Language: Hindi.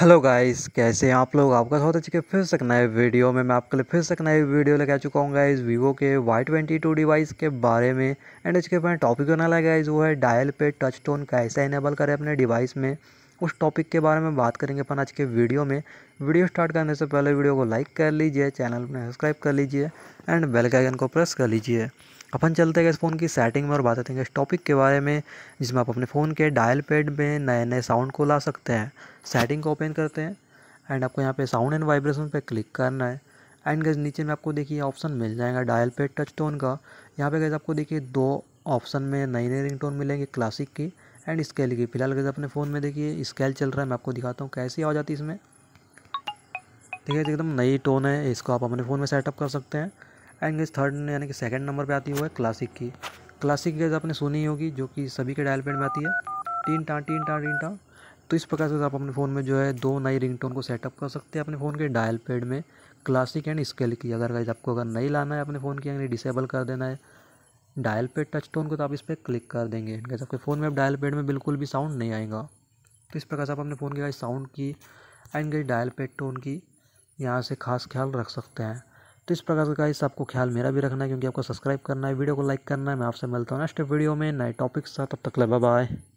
हेलो गाइस कैसे हैं आप लोग आपका बहुत अच्छे फिर से नए वीडियो में मैं आपके लिए फिर से नए वीडियो लेके आ चुका हूँ गाइस वीवो के वाई ट्वेंटी टू डिवाइस के बारे में एंड इसके बारे टॉपिक होने लगा गाइस वो है डायल पे टच टोन कैसे इनेबल करें अपने डिवाइस में उस टॉपिक के बारे में बात करेंगे अपन आज के वीडियो में वीडियो स्टार्ट करने से पहले वीडियो को लाइक कर लीजिए चैनल में सब्सक्राइब कर लीजिए एंड बेल के आइकन को प्रेस कर लीजिए अपन चलते हैं इस फ़ोन की सेटिंग में और बात हैं इस टॉपिक के बारे में जिसमें आप अपने फ़ोन के डायल पैड में नए नए साउंड को ला सकते हैं सेटिंग को ओपन करते हैं एंड आपको यहाँ पर साउंड एंड वाइब्रेशन पर क्लिक करना है एंड गैस नीचे में आपको देखिए ऑप्शन मिल जाएगा डायल पैड टच टोन का यहाँ पर गैस आपको देखिए दो ऑप्शन में नई नई रिंग टोन मिलेंगे क्लासिक की एंड स्केल की फिलहाल कैसे अपने फ़ोन में देखिए स्केल चल रहा है मैं आपको दिखाता हूँ कैसी आ जाती है इसमें देखिए एकदम नई टोन है इसको आप अपने फ़ोन में सेटअप कर सकते हैं एंड इस थर्ड यानी कि सेकेंड नंबर पर आती हुआ है क्लासिक की क्लासिक गैस आपने सुनी होगी जो कि सभी के डायल पेड में आती है टीन टाँ टीन टाँ टीन टाँ तो इस प्रकार से आप अपने फ़ोन में जो है दो नई रिंगटोन को सेटअप कर सकते हैं अपने फ़ोन के डायल पेड में क्लासिक एंड स्केल की अगर आपको अगर नहीं लाना है अपने फ़ोन की यानी डिसेबल कर देना है डायल पेड टच टोन को तो आप इस पर क्लिक कर देंगे जैसे आपके फ़ोन में अब डायल पेड में बिल्कुल भी साउंड नहीं आएगा तो इस प्रकार से आप अपने फ़ोन की साउंड की एंड गई डायल पेड टोन की यहाँ से खास ख्याल रख सकते हैं तो इस प्रकार का गाइस आपको ख्याल मेरा भी रखना है क्योंकि आपको सब्सक्राइब करना है वीडियो को लाइक करना है मैं आपसे मिलता हूँ नेक्स्ट वीडियो में नए टॉपिक्स साथ तब तक ले बाय